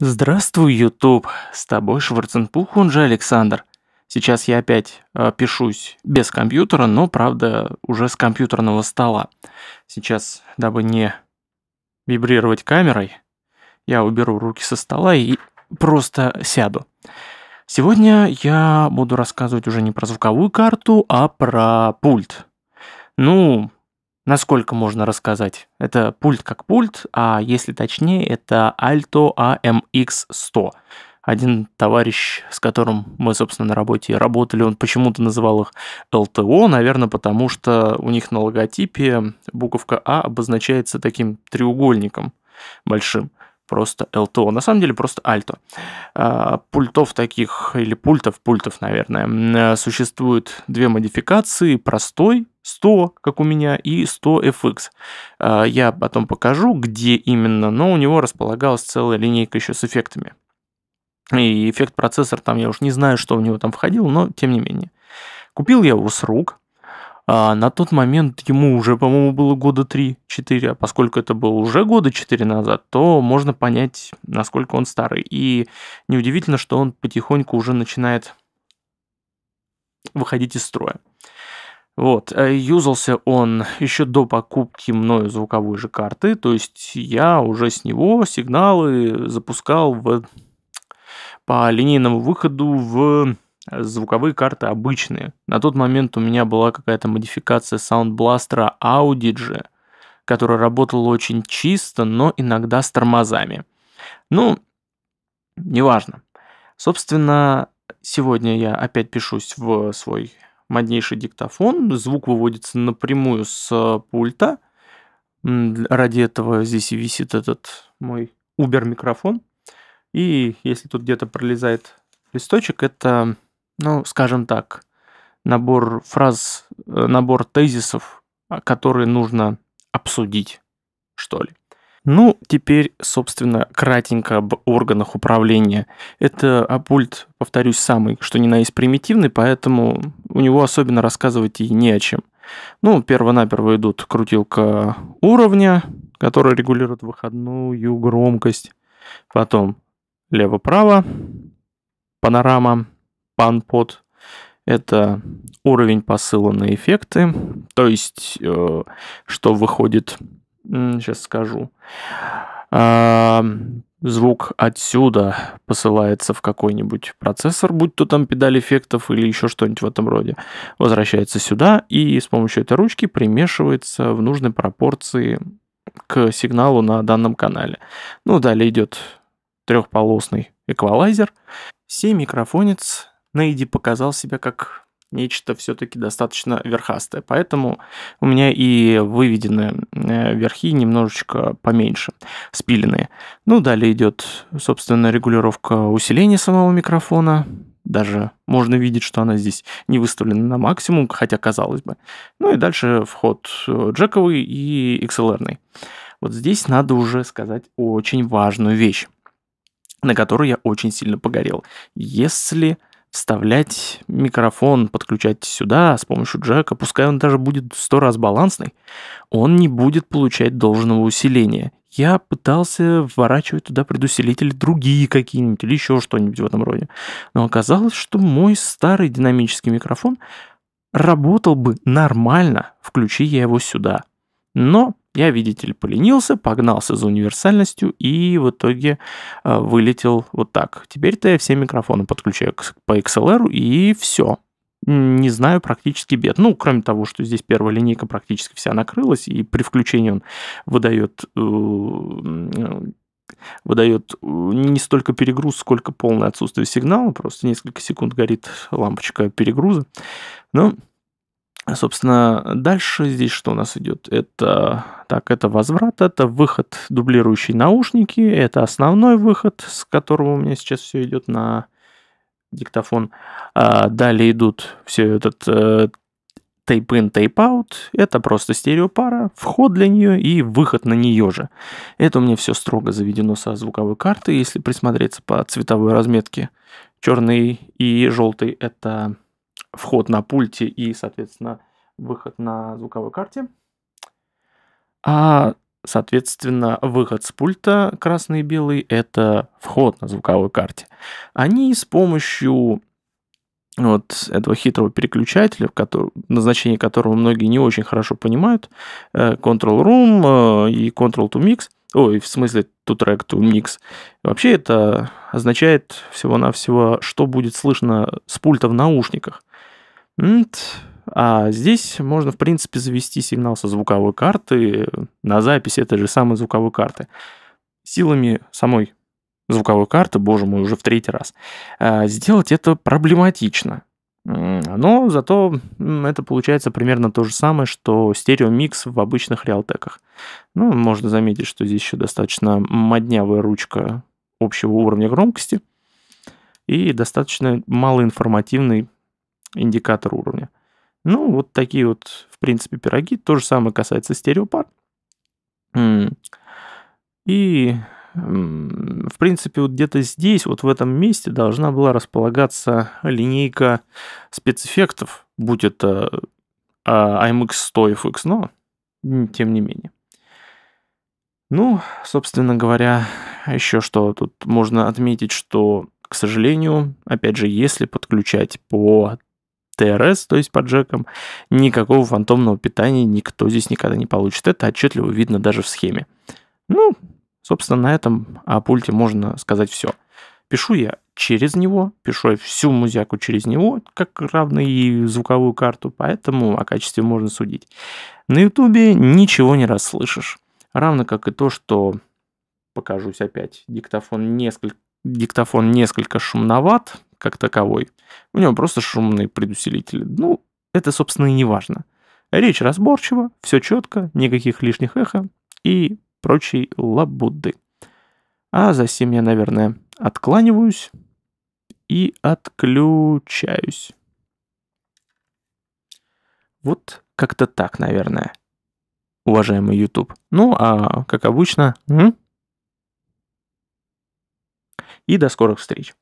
Здравствуй, Ютуб. С тобой Шварценпух, он же Александр. Сейчас я опять э, пишусь без компьютера, но, правда, уже с компьютерного стола. Сейчас, дабы не вибрировать камерой, я уберу руки со стола и просто сяду. Сегодня я буду рассказывать уже не про звуковую карту, а про пульт. Ну, насколько можно рассказать. Это пульт как пульт, а если точнее, это Alto AMX100. А Один товарищ, с которым мы, собственно, на работе работали, он почему-то называл их LTO, наверное, потому что у них на логотипе буковка А обозначается таким треугольником большим просто LTO, На самом деле просто Alto. А, пультов таких, или пультов, пультов, наверное, существует две модификации. Простой, 100, как у меня, и 100 FX. А, я потом покажу, где именно, но у него располагалась целая линейка еще с эффектами. И эффект процессор там, я уж не знаю, что у него там входило, но тем не менее. Купил я его с рук. А на тот момент ему уже, по-моему, было года 3-4, а поскольку это было уже года 4 назад, то можно понять, насколько он старый. И неудивительно, что он потихоньку уже начинает выходить из строя. Вот, э, юзался он еще до покупки мною звуковой же карты, то есть я уже с него сигналы запускал в, по линейному выходу в э, звуковые карты обычные. На тот момент у меня была какая-то модификация саундбластера Audigy, которая работала очень чисто, но иногда с тормозами. Ну, неважно. Собственно, сегодня я опять пишусь в свой моднейший диктофон. Звук выводится напрямую с э, пульта. Ради этого здесь и висит этот мой Uber микрофон. И если тут где-то пролезает листочек, это, ну, скажем так, набор фраз, э, набор тезисов, а, которые нужно обсудить, что ли. Ну, теперь, собственно, кратенько об органах управления. Это апульт, повторюсь, самый, что ни на есть примитивный, поэтому у него особенно рассказывать и не о чем. Ну, перво-наперво идут крутилка уровня, которая регулирует выходную громкость. Потом лево-право, панорама, пан-под. Это уровень посыла на эффекты, то есть, э, что выходит Сейчас скажу. А, звук отсюда посылается в какой-нибудь процессор, будь то там педаль эффектов или еще что-нибудь в этом роде, возвращается сюда и с помощью этой ручки примешивается в нужной пропорции к сигналу на данном канале. Ну, далее идет трехполосный эквалайзер. Сей Семикрофонец Нейди показал себя как нечто все-таки достаточно верхастое. Поэтому у меня и выведены э, верхи немножечко поменьше, спиленные. Ну, далее идет, собственно, регулировка усиления самого микрофона. Даже можно видеть, что она здесь не выставлена на максимум, хотя казалось бы. Ну и дальше вход э, джековый и XLR. -ный. Вот здесь надо уже сказать очень важную вещь, на которую я очень сильно погорел. Если вставлять микрофон, подключать сюда с помощью джека, пускай он даже будет сто раз балансный, он не будет получать должного усиления. Я пытался вворачивать туда предусилители другие какие-нибудь или еще что-нибудь в этом роде. Но оказалось, что мой старый динамический микрофон работал бы нормально, включи я его сюда. Но я, видите ли, поленился, погнался за универсальностью и в итоге э, вылетел вот так. Теперь-то я все микрофоны подключаю по XLR и все. Не знаю практически бед. Ну, кроме того, что здесь первая линейка практически вся накрылась, и при включении он выдает э, выдает э, не столько перегруз, сколько полное отсутствие сигнала, просто несколько секунд горит лампочка перегруза. Но ну, а, собственно, дальше здесь что у нас идет? Это, так, это возврат, это выход дублирующие наушники, это основной выход, с которого у меня сейчас все идет на диктофон. А далее идут все этот э, Tape-in, tape Это просто стереопара, вход для нее и выход на нее же. Это у меня все строго заведено со звуковой карты. Если присмотреться по цветовой разметке, черный и желтый это вход на пульте и, соответственно, выход на звуковой карте. А, соответственно, выход с пульта красный и белый – это вход на звуковой карте. Они с помощью вот этого хитрого переключателя, который, назначение которого многие не очень хорошо понимают, э, Control Room э, и Control to Mix, ой, в смысле to Track to Mix, вообще это означает всего-навсего, что будет слышно с пульта в наушниках. А здесь можно, в принципе, завести сигнал со звуковой карты на запись этой же самой звуковой карты. Силами самой звуковой карты, боже мой, уже в третий раз, а, сделать это проблематично. Но зато это получается примерно то же самое, что стереомикс в обычных реалтеках. Ну, можно заметить, что здесь еще достаточно моднявая ручка общего уровня громкости и достаточно малоинформативный индикатор уровня. Ну, вот такие вот, в принципе, пироги. То же самое касается стереопар. И, в принципе, вот где-то здесь, вот в этом месте должна была располагаться линейка спецэффектов, будь это IMX100 а, FX, но тем не менее. Ну, собственно говоря, еще что тут можно отметить, что, к сожалению, опять же, если подключать по ТРС, то есть по джекам, никакого фантомного питания никто здесь никогда не получит. Это отчетливо видно даже в схеме. Ну, собственно, на этом о пульте можно сказать все. Пишу я через него, пишу я всю музяку через него, как равно и звуковую карту, поэтому о качестве можно судить. На ютубе ничего не расслышишь. Равно как и то, что покажусь опять. Диктофон несколько, диктофон несколько шумноват, как таковой. У него просто шумные предусилители. Ну, это, собственно, и не важно. Речь разборчива, все четко, никаких лишних эхо и прочей лабудды. А за сим я, наверное, откланиваюсь и отключаюсь. Вот как-то так, наверное, уважаемый YouTube. Ну, а как обычно... И до скорых встреч.